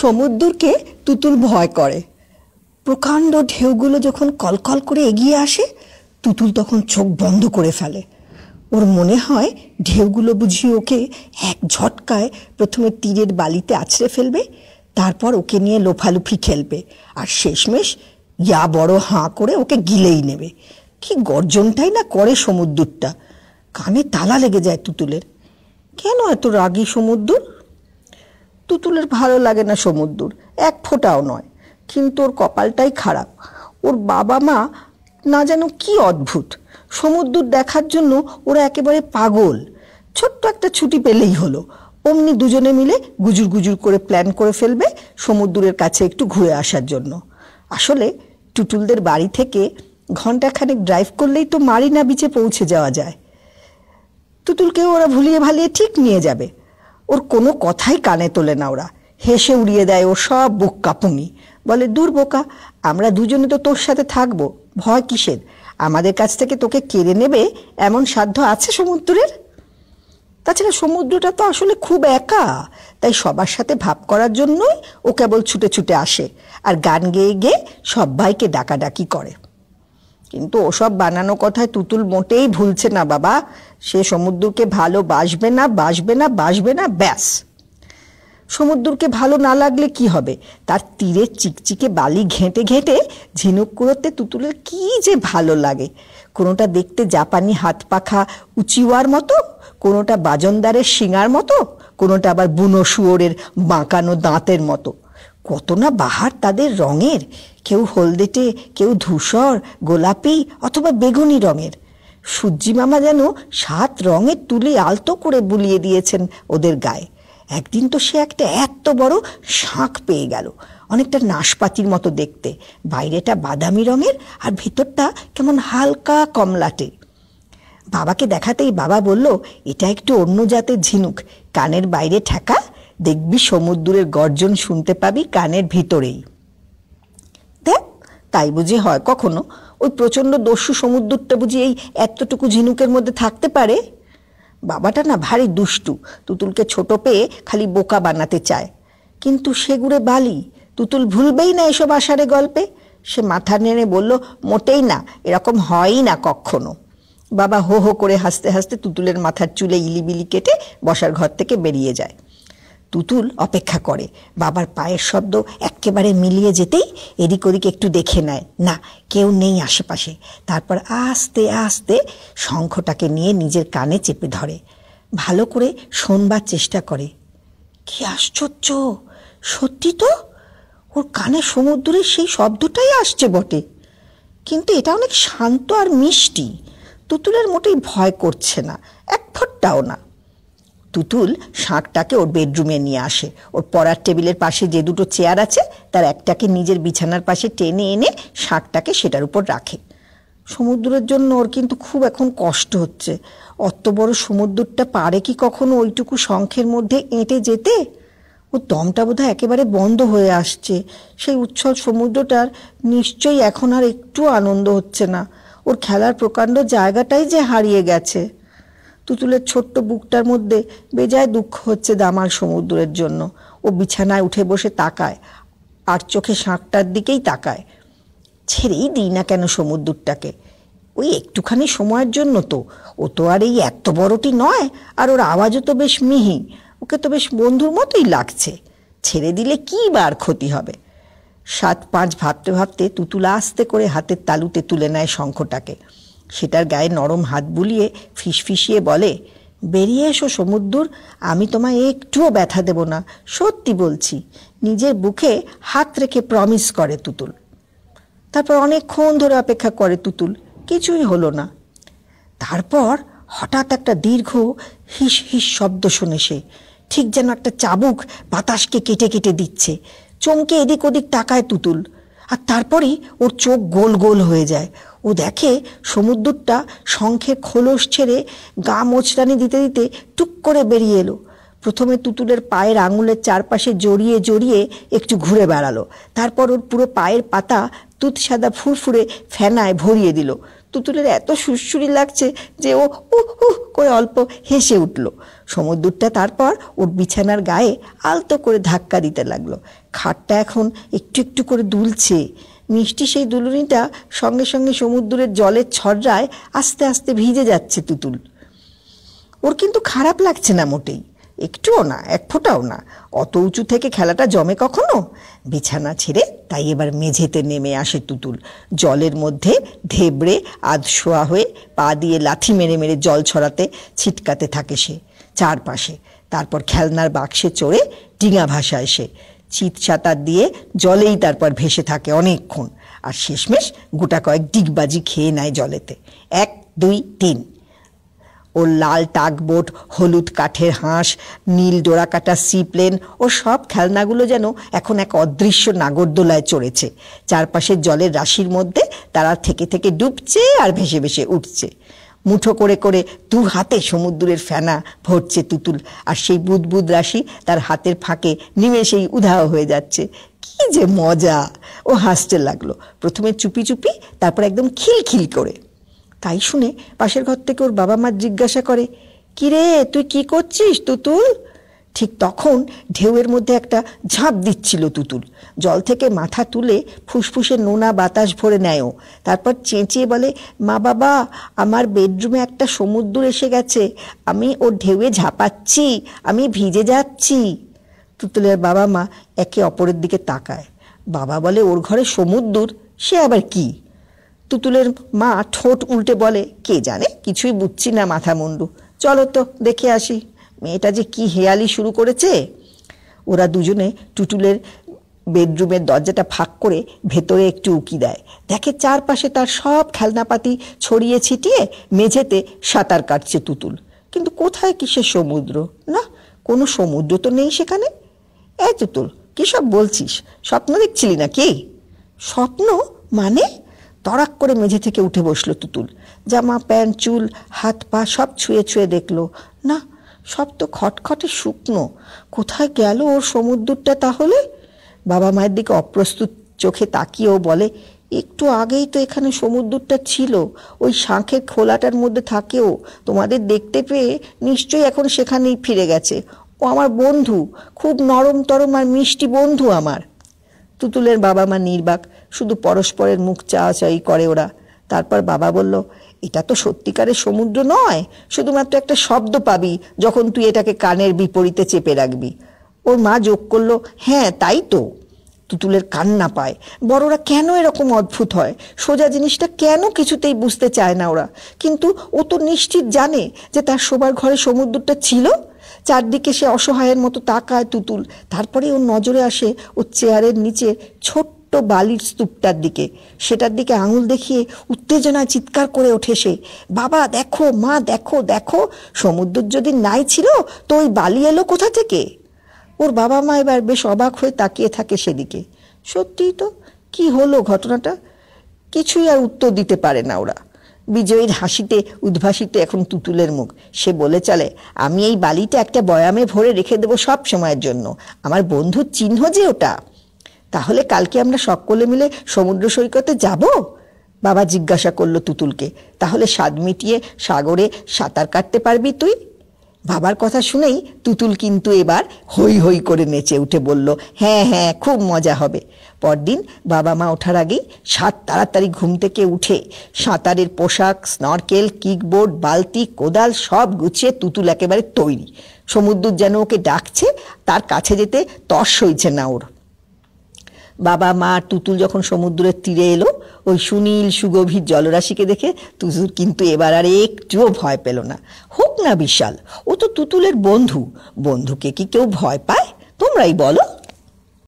সমুদ্রকে তুতুল ভয় করে প্রকাণ্ড ঢেউগুলো যখন কলকল করে এগিয়ে আসে তুতুল তখন চোখ বন্ধ করে ফেলে ওর মনে হয় ঢেউগুলো বুঝি ওকে এক ঝটকায় প্রথমে তীরের বালিতে আছড়ে ফেলবে তারপর ওকে নিয়ে লোফালুফি খেলবে আর শেষমেশ ইয়া বড় হাঁ করে ওকে গিলেই নেবে কি গর্জনটাই না করে সমুদ্রটা কানে তালা লেগে যায় তুতুলের কেন এত রাগী সমুদ্র তুতুলের ভালো লাগে না সমুদ্র এক ফোঁটাও নয় কিন্তু ওর কপালটাই খারাপ ওর বাবা মা না যেন কি অদ্ভুত সমুদ্র দেখার জন্য ওরা একেবারে পাগল ছোট্ট একটা ছুটি পেলেই হলো অমনি দুজনে মিলে গুজুর গুজুর করে প্ল্যান করে ফেলবে সমুদ্রের কাছে একটু ঘুরে আসার জন্য আসলে টুটুলদের বাড়ি থেকে ঘন্টাখানেক ড্রাইভ করলেই তো মারিনা বিচে পৌঁছে যাওয়া যায় টুটুলকেও ওরা ভুলিয়ে ভালিয়ে ঠিক নিয়ে যাবে ওর কোনো কথাই কানে তোলে না ওরা হেসে উড়িয়ে দেয় ও সব বোক্কাপুঙি বলে দূর বোকা আমরা দুজনে তো তোর সাথে থাকবো ভয় কিসের আমাদের কাছ থেকে তোকে কেড়ে নেবে এমন সাধ্য আছে সমুদ্রের তাছাড়া সমুদ্রটা তো আসলে খুব একা তাই সবার সাথে ভাব করার জন্যই ও কেবল ছুটে ছুটে আসে আর গান গেয়ে গেয়ে ভাইকে ডাকাডাকি করে কিন্তু ওসব বানানো কথায় তুতুল মোটেই ভুলছে না বাবা সে সমুদ্রকে ভালো বাসবে না বাসবে না বাসবে না ব্যাস সমুদ্রকে ভালো না লাগলে কি হবে তার তীরে চিকচিকে বালি ঘেঁটে ঘেঁটে ঝিনুক কুড়োতে তুতুলের কি যে ভালো লাগে কোনোটা দেখতে জাপানি হাত পাখা উচিওয়ার মতো কোনোটা বাজনদারের শিঙার মতো কোনোটা আবার বুনো শুয়োরের বাঁকানো দাঁতের মতো কত না বাহার তাদের রঙের কেউ হলদেটে কেউ ধূসর গোলাপি অথবা বেগুনি রঙের সূর্যি মামা যেন সাত রঙের তুলি আলতো করে বুলিয়ে দিয়েছেন ওদের গায়ে একদিন তো সে একটা এত বড় শাঁখ পেয়ে গেল অনেকটা নাশপাতির মতো দেখতে বাইরেটা বাদামি রঙের আর ভেতরটা কেমন হালকা কমলাটে বাবাকে দেখাতেই বাবা বলল এটা একটু অন্য জাতের ঝিনুক কানের বাইরে ঠেকা দেখবি সমুদ্রের গর্জন শুনতে পাবি কানের ভিতরেই দেখ তাই বুঝি হয় কখনো ওই প্রচণ্ড দস্যু সমুদ্রটা বুঝি এই এতটুকু ঝিনুকের মধ্যে থাকতে পারে বাবাটা না ভারী দুষ্টু তুতুলকে ছোট পেয়ে খালি বোকা বানাতে চায় কিন্তু সেগুড়ে বালি তুতুল ভুলবেই না এসব আষাঢ়ে গল্পে সে মাথা নেড়ে বলল মোটেই না এরকম হয়ই না কখনো বাবা হো হো করে হাসতে হাসতে তুতুলের মাথার চুলে ইলিবিলি কেটে বসার ঘর থেকে বেরিয়ে যায় তুতুল অপেক্ষা করে বাবার পায়ের শব্দ একেবারে মিলিয়ে যেতেই এদিক ওদিক একটু দেখে নেয় না কেউ নেই আশেপাশে তারপর আস্তে আস্তে শঙ্খটাকে নিয়ে নিজের কানে চেপে ধরে ভালো করে শোনবার চেষ্টা করে কি আশ্চর্য সত্যি তো ওর কানে সমুদ্রের সেই শব্দটাই আসছে বটে কিন্তু এটা অনেক শান্ত আর মিষ্টি তুতুলের মোটেই ভয় করছে না এক ফোটটাও না তুতুল শাঁখটাকে ওর বেডরুমে নিয়ে আসে ওর পড়ার টেবিলের পাশে যে দুটো চেয়ার আছে তার একটাকে নিজের বিছানার পাশে টেনে এনে শাঁখটাকে সেটার উপর রাখে সমুদ্রের জন্য ওর কিন্তু খুব এখন কষ্ট হচ্ছে অত বড় সমুদ্রটা পারে কি কখনো ওইটুকু শঙ্খের মধ্যে এঁটে যেতে ওর দমটা বোধহয় একেবারে বন্ধ হয়ে আসছে সেই উচ্ছল সমুদ্রটার নিশ্চয়ই এখন আর একটু আনন্দ হচ্ছে না ওর খেলার প্রকাণ্ড জায়গাটাই যে হারিয়ে গেছে তুতুলের ছোট্ট বুকটার মধ্যে বেজায় দুঃখ হচ্ছে দামাল সমুদ্রের জন্য ও বিছানায় উঠে বসে তাকায় আর চোখে শাঁকটার দিকেই তাকায় ছেড়েই দিই না কেন সমুদ্রটাকে ওই একটুখানি সময়ের জন্য তো ও তো আর এই এত বড়টি নয় আর ওর আওয়াজও তো বেশ মিহি ওকে তো বেশ বন্ধুর মতোই লাগছে ছেড়ে দিলে কি বার ক্ষতি হবে সাত পাঁচ ভাবতে ভাবতে তুতুলা আস্তে করে হাতের তালুতে তুলে নেয় শঙ্খটাকে সে তার গায়ে নরম হাত বুলিয়ে ফিসফিসিয়ে বলে বেরিয়ে এসো সমুদ্র আমি তোমায় একটুও ব্যথা দেব না সত্যি বলছি নিজের বুকে হাত রেখে প্রমিস করে তুতুল তারপর অনেকক্ষণ ধরে অপেক্ষা করে তুতুল কিছুই হলো না তারপর হঠাৎ একটা দীর্ঘ হিস হিস শব্দ শুনে সে ঠিক যেন একটা চাবুক বাতাসকে কেটে কেটে দিচ্ছে চমকে এদিক ওদিক তাকায় তুতুল আর তারপরেই ওর চোখ গোল গোল হয়ে যায় ও দেখে সমুদ্রটা শঙ্খে খোলস ছেড়ে গা মোচরানি দিতে দিতে টুক করে বেরিয়ে এলো প্রথমে তুতুলের পায়ের আঙুলের চারপাশে জড়িয়ে জড়িয়ে একটু ঘুরে বেড়ালো তারপর ওর পুরো পায়ের পাতা তুত সাদা ফুরফুরে ফেনায় ভরিয়ে দিল তুতুলের এত সুরসুরি লাগছে যে ও উ হু করে অল্প হেসে উঠল সমুদ্রটা তারপর ওর বিছানার গায়ে আলতো করে ধাক্কা দিতে লাগলো খাটটা এখন একটু একটু করে দুলছে মিষ্টি সেই দুলুনিটা সঙ্গে সঙ্গে সমুদ্রের জলের ছড়রায় আস্তে আস্তে ভিজে যাচ্ছে তুতুল ওর কিন্তু খারাপ লাগছে না মোটেই একটুও না এক ফোঁটাও না অত উঁচু থেকে খেলাটা জমে কখনো বিছানা ছেড়ে তাই এবার মেঝেতে নেমে আসে তুতুল জলের মধ্যে ধেবড়ে আধশোয়া হয়ে পা দিয়ে লাথি মেরে মেরে জল ছড়াতে ছিটকাতে থাকে সে চারপাশে তারপর খেলনার বাক্সে চড়ে ডিঙা ভাসায় সে চিত সাঁতার দিয়ে জলেই তারপর ভেসে থাকে অনেকক্ষণ আর শেষমেশ গোটা কয়েক ডিগবাজি খেয়ে নেয় জলেতে এক দুই তিন ও লাল টাকবোট হলুদ কাঠের হাঁস নীল ডোরাকাটা সি প্লেন ও সব খেলনাগুলো যেন এখন এক অদৃশ্য নাগরদোলায় চড়েছে চারপাশের জলের রাশির মধ্যে তারা থেকে থেকে ডুবছে আর ভেসে ভেসে উঠছে মুঠো করে করে দু হাতে সমুদ্রের ফেনা ভরছে তুতুল আর সেই বুদবুদ রাশি তার হাতের ফাঁকে নিমেষেই উধাও হয়ে যাচ্ছে কি যে মজা ও হাসতে লাগলো প্রথমে চুপি চুপি তারপর একদম খিলখিল করে তাই শুনে পাশের ঘর থেকে ওর বাবা মা জিজ্ঞাসা করে কিরে তুই কি করছিস তুতুল ঠিক তখন ঢেউয়ের মধ্যে একটা ঝাঁপ দিচ্ছিল তুতুল জল থেকে মাথা তুলে ফুসফুসে নোনা বাতাস ভরে নেয়ও তারপর চেঁচিয়ে বলে মা বাবা আমার বেডরুমে একটা সমুদ্র এসে গেছে আমি ও ঢেউয়ে ঝাঁপাচ্ছি আমি ভিজে যাচ্ছি তুতুলের বাবা মা একে অপরের দিকে তাকায় বাবা বলে ওর ঘরে সমুদ্র সে আবার কি তুতুলের মা ঠোঁট উল্টে বলে কে জানে কিছুই বুঝছি না মাথা মুন্ডু চলো তো দেখে আসি মেয়েটা যে কি হেয়ালি শুরু করেছে ওরা দুজনে টুটুলের বেডরুমের দরজাটা ফাঁক করে ভেতরে একটু উকি দেয় দেখে চারপাশে তার সব খেলনাপাতি ছড়িয়ে ছিটিয়ে মেঝেতে সাঁতার কাটছে তুতুল কিন্তু কোথায় কিসে সমুদ্র না কোনো সমুদ্র তো নেই সেখানে এ তুতুল কী সব বলছিস স্বপ্ন দেখছিলি না কি স্বপ্ন মানে তড়াক করে মেঝে থেকে উঠে বসলো তুতুল জামা প্যান্ট চুল হাত পা সব ছুঁয়ে ছুঁয়ে দেখলো না সব তো খটখটে শুকনো কোথায় গেল ওর সমুদ্রটা তাহলে বাবা মায়ের দিকে অপ্রস্তুত চোখে তাকিয়েও বলে একটু আগেই তো এখানে সমুদ্রটা ছিল ওই শাঁখের খোলাটার মধ্যে থাকেও তোমাদের দেখতে পেয়ে নিশ্চয়ই এখন সেখানেই ফিরে গেছে ও আমার বন্ধু খুব নরম তরম আর মিষ্টি বন্ধু আমার তুতুলের বাবা মা নির্বাক শুধু পরস্পরের মুখ চাওয়াচাই করে ওরা তারপর বাবা বলল এটা তো সত্যিকারের সমুদ্র নয় শুধুমাত্র একটা শব্দ পাবি যখন তুই এটাকে কানের বিপরীতে চেপে রাখবি ওর মা যোগ করলো হ্যাঁ তাই তো তুতুলের কান্না পায় বড়রা কেন এরকম অদ্ভুত হয় সোজা জিনিসটা কেন কিছুতেই বুঝতে চায় না ওরা কিন্তু ও তো নিশ্চিত জানে যে তার শোবার ঘরে সমুদ্রটা ছিল চারদিকে সে অসহায়ের মতো তাকায় তুতুল তারপরে ওর নজরে আসে ও চেয়ারের নিচে ছোট্ট বালির স্তূপটার দিকে সেটার দিকে আঙুল দেখিয়ে উত্তেজনায় চিৎকার করে ওঠে সে বাবা দেখো মা দেখো দেখো সমুদ্র যদি নাই ছিল তো ওই বালি এলো কোথা থেকে ওর বাবা মা এবার বেশ অবাক হয়ে তাকিয়ে থাকে সেদিকে সত্যিই তো কি হলো ঘটনাটা কিছুই আর উত্তর দিতে পারে না ওরা বিজয়ীর হাসিতে উদ্ভাসিত এখন তুতুলের মুখ সে বলে চলে আমি এই বালিটা একটা বয়ামে ভরে রেখে দেবো সব সময়ের জন্য আমার বন্ধুর চিহ্ন যে ওটা তাহলে কালকে আমরা সকলে মিলে সমুদ্র সৈকতে যাব বাবা জিজ্ঞাসা করলো তুতুলকে তাহলে স্বাদ মিটিয়ে সাগরে সাঁতার কাটতে পারবি তুই বাবার কথা শুনেই তুতুল কিন্তু এবার হই হই করে নেচে উঠে বলল হ্যাঁ হ্যাঁ খুব মজা হবে পরদিন বাবা মা ওঠার আগেই সাত তাড়াতাড়ি ঘুম থেকে উঠে সাঁতারের পোশাক স্নরকেল কিকবোর্ড বালতি কোদাল সব গুছিয়ে তুতুল একেবারে তৈরি সমুদ্র যেন ওকে ডাকছে তার কাছে যেতে তর্স হয়েছে না ওর বাবা মা তুতুল যখন সমুদ্রের তীরে এলো ওই সুনীল সুগভীর জলরাশিকে দেখে তুতুল কিন্তু এবার আর একটুও ভয় পেল না হোক না বিশাল ও তো তুতুলের বন্ধু বন্ধুকে কি কেউ ভয় পায় তোমরাই বলো